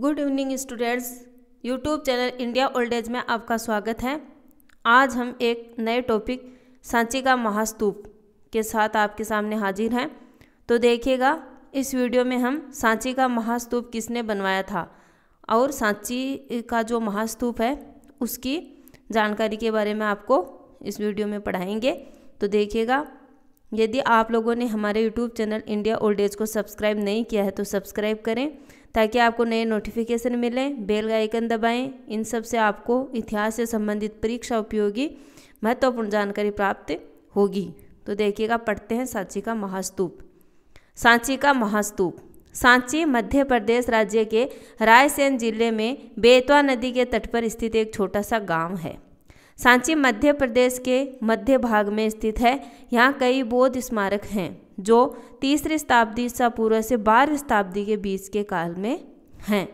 good evening students YouTube channel India old age में आपका स्वागत है आज हम एक नए टॉपिक सांची का महास्तूप के साथ आपके सामने हाजिर हैं तो देखिएगा इस वीडियो में हम सांची का महास्तूप किसने बनवाया था और सांची का जो महास्तूप है उसकी जानकारी के बारे में आपको इस वीडियो में पढ़ाएंगे तो देखिएगा यदि आप लोगों ने हमारे YouTube channel India old age को सब्सक्राइब नहीं किया है तो सब्सक्राइब करें ताकि आपको नए नोटिफिकेशन मिलें बेल का आइकन दबाएं इन सब से आपको इतिहास से संबंधित परीक्षा उपयोगी महत्वपूर्ण जानकारी प्राप्त होगी तो देखिएगा पढ़ते हैं सांची का महास्तूप सांची का महास्तूप सांची मध्य प्रदेश राज्य के रायसेन जिले में बेतवा नदी के तट पर स्थित एक छोटा सा गाँव है सांची मध्य प्रदेश के मध्य भाग में स्थित है यहाँ कई बौद्ध स्मारक हैं जो तीसरी शताब्दी ईसा पूर्व से बारहवीं शताब्दी के बीच के काल में हैं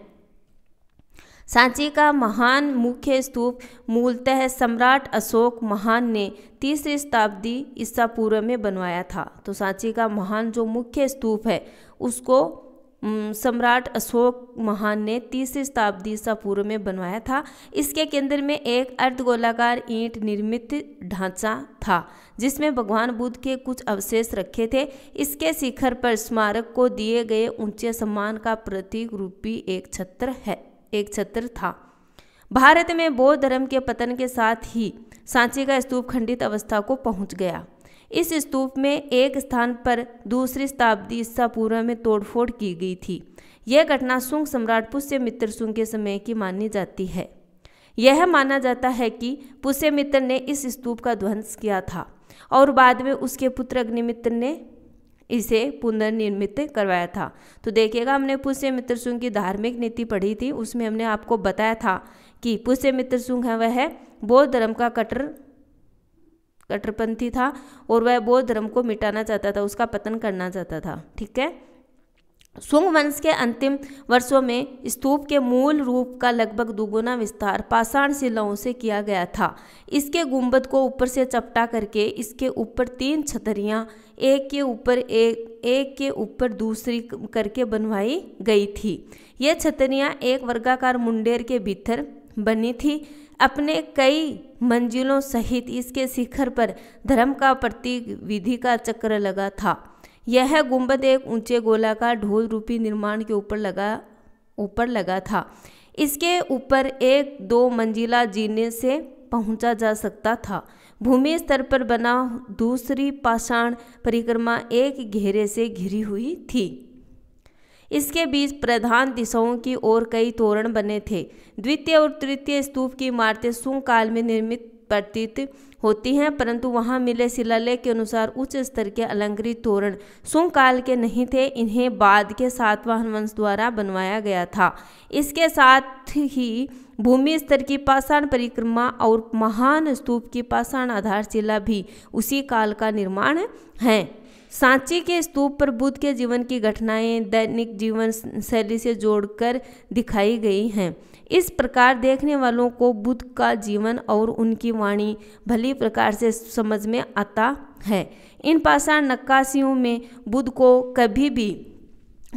सांची का महान मुख्य स्तूप मूलतः सम्राट अशोक महान ने तीसरी शताब्दी ईसा पूर्व में बनवाया था तो सांची का महान जो मुख्य स्तूप है उसको सम्राट अशोक महान ने तीसरी शताब्दी ईसा पूर्व में बनवाया था इसके केंद्र में एक अर्धगोलाकार ईंट निर्मित ढांचा था जिसमें भगवान बुद्ध के कुछ अवशेष रखे थे इसके शिखर पर स्मारक को दिए गए ऊंचे सम्मान का प्रतीक रूपी एक छत्र है एक छत्र था भारत में बौद्ध धर्म के पतन के साथ ही सांची का स्तूप खंडित अवस्था को पहुंच गया इस स्तूप में एक स्थान पर दूसरी शताब्दी ईस्सा पूर्व में तोड़फोड़ की गई थी यह घटना सुंग सम्राट पुष्यमित्र सुंग के समय की मानी जाती है यह माना जाता है कि पुष्यमित्र ने इस स्तूप का ध्वंस किया था और बाद में उसके पुत्र अग्निमित्र ने इसे पुनर्निर्मित करवाया था तो देखिएगा हमने पुष्य मित्र सुंग की धार्मिक नीति पढ़ी थी उसमें हमने आपको बताया था कि पुष्य मित्र सुंग है वह बौद्ध धर्म का कट्टर कट्टरपंथी था और वह बौद्ध धर्म को मिटाना चाहता था उसका पतन करना चाहता था ठीक है सुंग वंश के अंतिम वर्षों में स्तूप के मूल रूप का लगभग दुगुना विस्तार पाषाण शिलाओं से किया गया था इसके गुंबद को ऊपर से चपटा करके इसके ऊपर तीन छतरियां एक के ऊपर एक एक के ऊपर दूसरी करके बनवाई गई थी ये छतरियां एक वर्गाकार मुंडेर के भीतर बनी थी अपने कई मंजिलों सहित इसके शिखर पर धर्म का प्रतीक विधि का चक्र लगा था यह गुंबद एक ऊंचे गोलाकार ढोल रूपी निर्माण के ऊपर लगा ऊपर लगा था इसके ऊपर एक दो मंजिला जीने से पहुंचा जा सकता था भूमि स्तर पर बना दूसरी पाषाण परिक्रमा एक घेरे से घिरी हुई थी इसके बीच प्रधान दिशाओं की ओर कई तोरण बने थे द्वितीय और तृतीय स्तूप की इमारतें सुंग काल में निर्मित प्रतीत होती हैं परंतु वहां मिले शिलालेख के अनुसार उच्च स्तर के अलंकृत तोरण काल के नहीं थे इन्हें बाद के सातवाहन वंश द्वारा बनवाया गया था इसके साथ ही भूमि स्तर की पाषाण परिक्रमा और महान स्तूप की पाषाण आधारशिला भी उसी काल का निर्माण है सांची के स्तूप पर बुद्ध के जीवन की घटनाएं दैनिक जीवन शैली से जोड़कर दिखाई गई हैं इस प्रकार देखने वालों को बुद्ध का जीवन और उनकी वाणी भली प्रकार से समझ में आता है इन पाषाण नक्काशियों में बुद्ध को कभी भी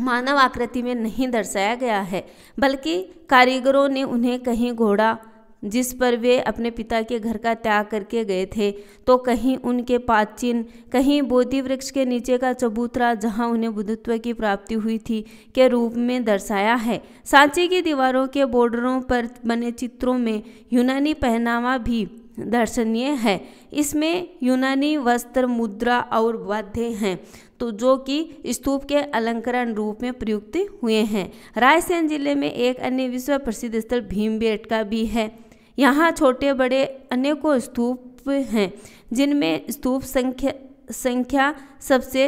मानव आकृति में नहीं दर्शाया गया है बल्कि कारीगरों ने उन्हें कहीं घोड़ा जिस पर वे अपने पिता के घर का त्याग करके गए थे तो कहीं उनके प्राचीन कहीं बोधि वृक्ष के नीचे का चबूतरा जहां उन्हें बुद्धत्व की प्राप्ति हुई थी के रूप में दर्शाया है सांची की दीवारों के बॉर्डरों पर बने चित्रों में यूनानी पहनावा भी दर्शनीय है इसमें यूनानी वस्त्र मुद्रा और वाद्य हैं तो जो कि स्तूप के अलंकरण रूप में प्रयुक्त हुए हैं रायसेन जिले में एक अन्य विश्व प्रसिद्ध स्थल भीम का भी है यहाँ छोटे बड़े अनेकों स्तूप हैं जिनमें स्तूप संख्या संख्या सबसे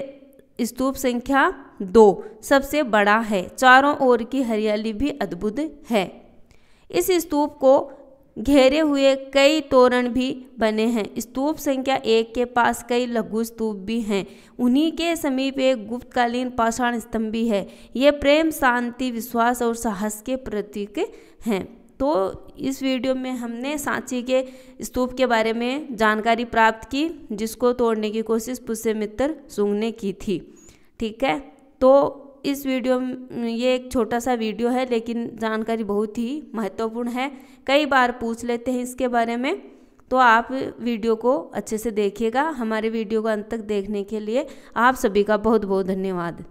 स्तूप संख्या दो सबसे बड़ा है चारों ओर की हरियाली भी अद्भुत है इस स्तूप को घेरे हुए कई तोरण भी बने हैं स्तूप संख्या एक के पास कई लघु स्तूप भी हैं उन्हीं के समीप एक गुप्तकालीन पाषाण स्तंभ भी है ये प्रेम शांति विश्वास और साहस के प्रतीक हैं तो इस वीडियो में हमने सांची के स्तूप के बारे में जानकारी प्राप्त की जिसको तोड़ने की कोशिश पुष्य मित्र सुंग ने की थी ठीक है तो इस वीडियो ये एक छोटा सा वीडियो है लेकिन जानकारी बहुत ही महत्वपूर्ण है कई बार पूछ लेते हैं इसके बारे में तो आप वीडियो को अच्छे से देखिएगा हमारे वीडियो को अंत तक देखने के लिए आप सभी का बहुत बहुत धन्यवाद